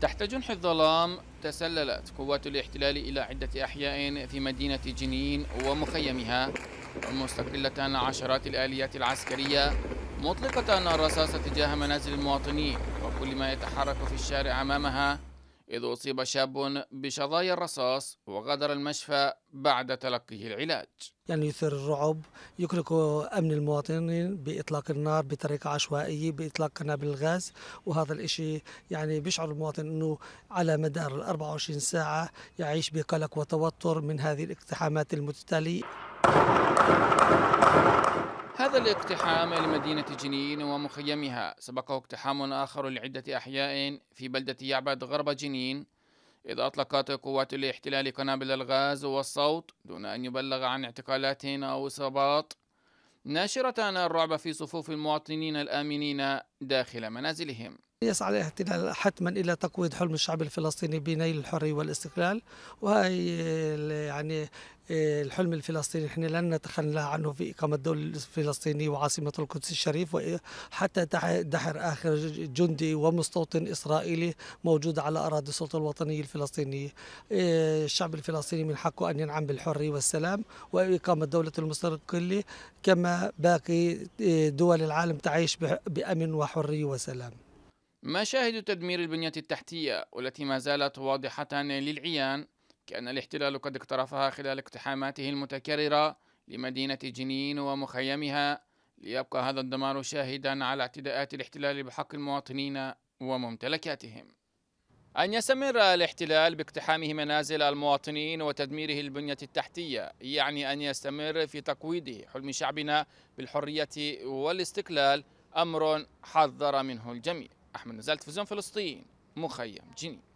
تحت جنح الظلام تسللت قوات الاحتلال إلى عدة أحياء في مدينة جنين ومخيمها مستقلة عشرات الآليات العسكرية مطلقة الرصاص تجاه منازل المواطنين وكل ما يتحرك في الشارع أمامها إذ أصيب شاب بشظايا الرصاص وغادر المشفى بعد تلقيه العلاج يعني يثير الرعب يكرك أمن المواطنين بإطلاق النار بطريقة عشوائية بإطلاق قنابل الغاز وهذا الإشي يعني بيشعر المواطن أنه على مدار ال 24 ساعة يعيش بقلق وتوتر من هذه الاقتحامات المتتالية هذا الاقتحام لمدينة جنين ومخيمها سبقه اقتحام آخر لعدة أحياء في بلدة يعبد غرب جنين إذ أطلقت قوات الاحتلال قنابل الغاز والصوت دون أن يبلغ عن اعتقالات أو إصابات ناشرة الرعب في صفوف المواطنين الآمنين داخل منازلهم يسعى الاحتلال حتما الى تقويض حلم الشعب الفلسطيني بنيل الحريه والاستقلال وهي يعني الحلم الفلسطيني احنا لن نتخلى عنه في اقامه الدوله الفلسطينيه وعاصمه القدس الشريف حتى دحر اخر جندي ومستوطن اسرائيلي موجود على اراضي السلطه الوطنيه الفلسطينيه. إيه، الشعب الفلسطيني من حقه ان ينعم بالحريه والسلام واقامه دوله المستقله كما باقي إيه، دول العالم تعيش بامن و وحرية وسلام مشاهد تدمير البنية التحتية والتي ما زالت واضحة للعيان كأن الاحتلال قد اقترفها خلال اقتحاماته المتكررة لمدينة جنين ومخيمها ليبقى هذا الدمار شاهدا على اعتداءات الاحتلال بحق المواطنين وممتلكاتهم أن يستمر الاحتلال باقتحامه منازل المواطنين وتدميره البنية التحتية يعني أن يستمر في تقويض حلم شعبنا بالحرية والاستقلال أمر حذر منه الجميع أحمد نزال تلفزيون فلسطين مخيم جنين